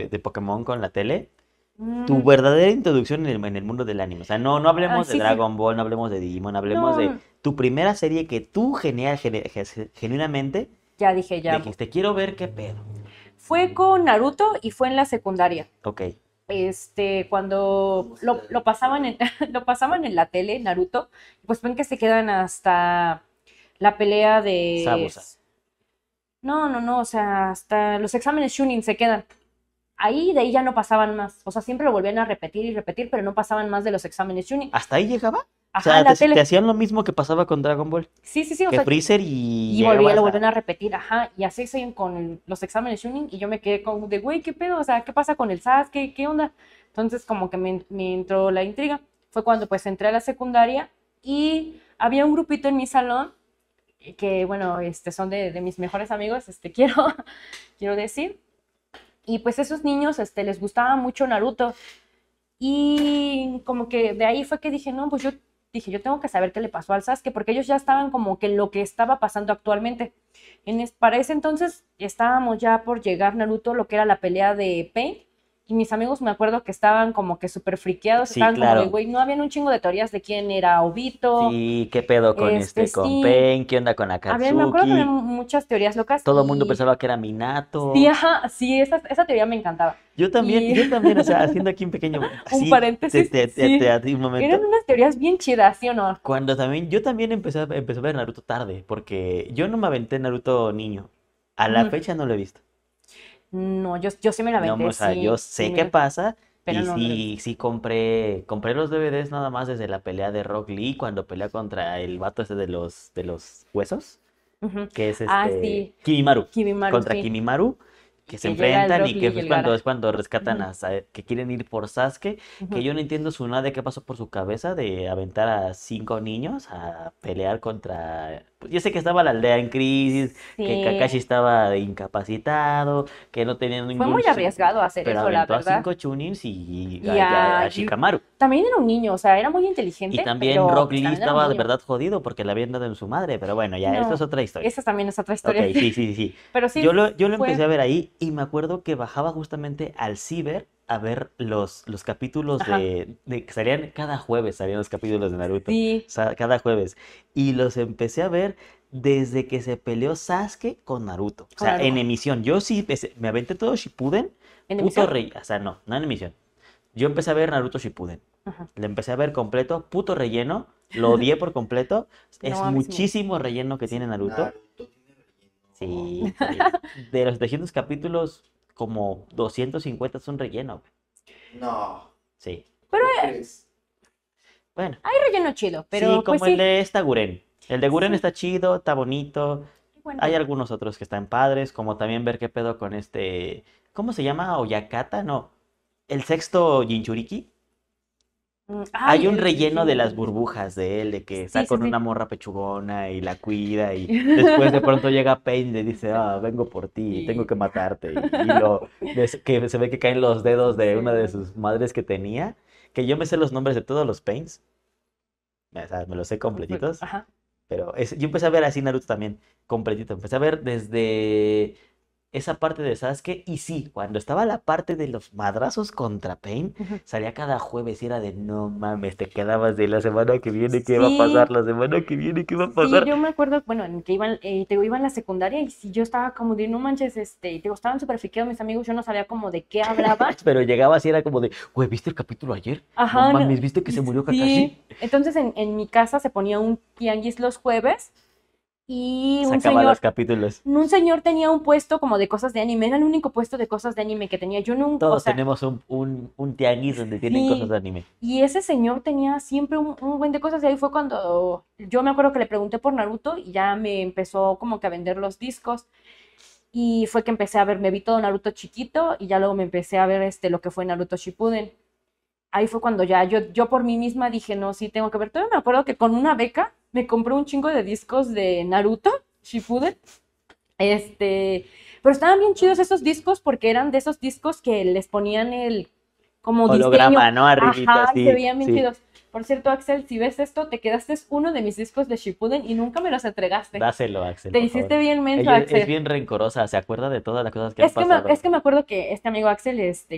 de, Pokémon con la tele, mm. tu verdadera introducción en el, mundo del anime. O sea, no, no hablemos ah, de Dragon Ball, no hablemos de Digimon, hablemos de tu primera serie que tú genial, genuinamente... Ya dije, ya. te quiero ver qué pedo. Fue con Naruto y fue en la secundaria. Ok. Este, cuando lo, pasaban en, lo pasaban en la tele, Naruto, pues ven que se quedan hasta la pelea de... Sabusa. No, no, no, o sea, hasta los exámenes Shunin se quedan ahí de ahí ya no pasaban más. O sea, siempre lo volvían a repetir y repetir, pero no pasaban más de los exámenes tuning. ¿Hasta ahí llegaba? o sea, te, hacían lo mismo que pasaba con Dragon Ball. Sí, sí, sí. que Freezer y. Y lo volvían a repetir, ajá. Y así siguen con los exámenes tuning Y yo me quedé como de, güey, ¿qué pedo? O sea, ¿qué pasa con el SAS? ¿Qué, qué onda? Entonces, como que me, entró la intriga. Fue cuando pues entré a la secundaria y había un grupito en mi salón que, bueno, este, son de, de mis mejores amigos, este, quiero, quiero decir. Y pues esos niños este, les gustaba mucho Naruto. Y como que de ahí fue que dije, no, pues yo dije, yo tengo que saber qué le pasó al Sasuke, porque ellos ya estaban como que lo que estaba pasando actualmente. En para ese entonces estábamos ya por llegar Naruto, lo que era la pelea de Pain y mis amigos me acuerdo que estaban como que súper friqueados, estaban como güey, no habían un chingo de teorías de quién era Obito. Sí, qué pedo con este, este con qué onda con Akatsuki. ver, me acuerdo que había muchas teorías locas. Todo el mundo pensaba que era Minato. Sí, sí, esa, teoría me encantaba. Yo también, yo también, o sea, haciendo aquí un pequeño... un paréntesis, Eran unas teorías bien chidas, ¿sí o no? Cuando también, yo también empecé a, a ver Naruto tarde, porque yo no me aventé Naruto niño. A la fecha no lo he visto. No, yo, sí me la vendí. No, o sea, yo sé qué pasa. y si sí, compré, compré los DVDs nada más desde la pelea de Rock Lee cuando pelea contra el vato ese de los, de los huesos, que es ah, este, Kimimaru, contra Kimimaru que se enfrentan y que es cuando, es cuando rescatan a que quieren ir por Sasuke, que yo no entiendo su nada de qué pasó por su cabeza de aventar a cinco niños a pelear contra pues yo sé que estaba la aldea en crisis, que Kakashi estaba incapacitado, que no tenían ningún Fue muy arriesgado hacer eso, la verdad. a cinco chunins y, a, Shikamaru. También era un niño, o sea, era muy inteligente. Y también Rock pues Lee estaba de verdad jodido porque le habían dado en su madre, pero bueno, ya, es otra historia. Esa también es otra historia. sí, sí, sí. pero yo lo, yo lo empecé a ver ahí y me acuerdo que bajaba justamente al ciber a ver los, los capítulos de, que salían cada jueves, salían los capítulos de Naruto. Sí. O cada jueves. Y los empecé a ver desde que se peleó Sasuke con Naruto. O sea, en emisión. Yo sí me aventé todo Shippuden. ¿En puto emisión? O sea, no, no en emisión. Yo empecé a ver Naruto Shippuden. Le empecé a ver completo, puto relleno. Lo odié por completo. es muchísimo relleno que tiene Naruto. de los 300 capítulos, como 250 son relleno. No. Sí. Pero es... Bueno. Hay relleno chido, pero... como pues el de esta Guren. El de Guren está chido, está bonito. Hay algunos otros que están padres, como también ver qué pedo con este... ¿Cómo se llama? ¿Oyakata? No. El sexto Jinchuriki. Mm, Hay un relleno de las burbujas de él, de que está con una morra pechugona y la cuida y después de pronto llega Pain y le dice, ah, vengo por ti, tengo que matarte. Y, que se ve que caen los dedos de una de sus madres que tenía, que yo me sé los nombres de todos los Pains, o sea, me los sé completitos, pero yo empecé a ver así Naruto también, completito, empecé a ver desde esa parte de Sasuke. Y sí, cuando estaba la parte de los madrazos contra Pain, salía cada jueves y era de no mames, te quedabas de la semana que viene, ¿qué va a pasar? La semana que viene, ¿qué va a pasar? Sí, yo me acuerdo, bueno, en que iban, y eh, te iba la secundaria y si yo estaba como de no manches, este, te gustaban super fiqueados mis amigos, yo no sabía como de qué hablaba. Pero llegabas y era como de, güey, ¿viste el capítulo ayer? Ajá. No mames, ¿viste que se murió Kakashi? Sí. Entonces en, mi casa se ponía un tianguis los jueves y un señor, los capítulos. Un señor tenía un puesto como de cosas de anime. Era el único puesto de cosas de anime que tenía. Yo nunca. Todos tenemos un, un, un, tianguis donde tienen cosas de anime. Y ese señor tenía siempre un, buen de cosas. Y ahí fue cuando yo me acuerdo que le pregunté por Naruto y ya me empezó como que a vender los discos. Y fue que empecé a ver, me vi todo Naruto chiquito y ya luego me empecé a ver este, lo que fue Naruto Shippuden. Ahí fue cuando ya yo, yo por mí misma dije, no, sí, tengo que ver. todo me acuerdo que con una beca me compré un chingo de discos de Naruto, Shippuden. Este, pero estaban bien chidos esos discos porque eran de esos discos que les ponían el como holograma, ¿no? Arribita, así. sí, Por cierto, Axel, si ves esto, te quedaste uno de mis discos de Shippuden y nunca me los entregaste. Dáselo, Axel. Te hiciste bien menso, Es bien rencorosa, se acuerda de todas las cosas que es es que me acuerdo que este amigo Axel, este,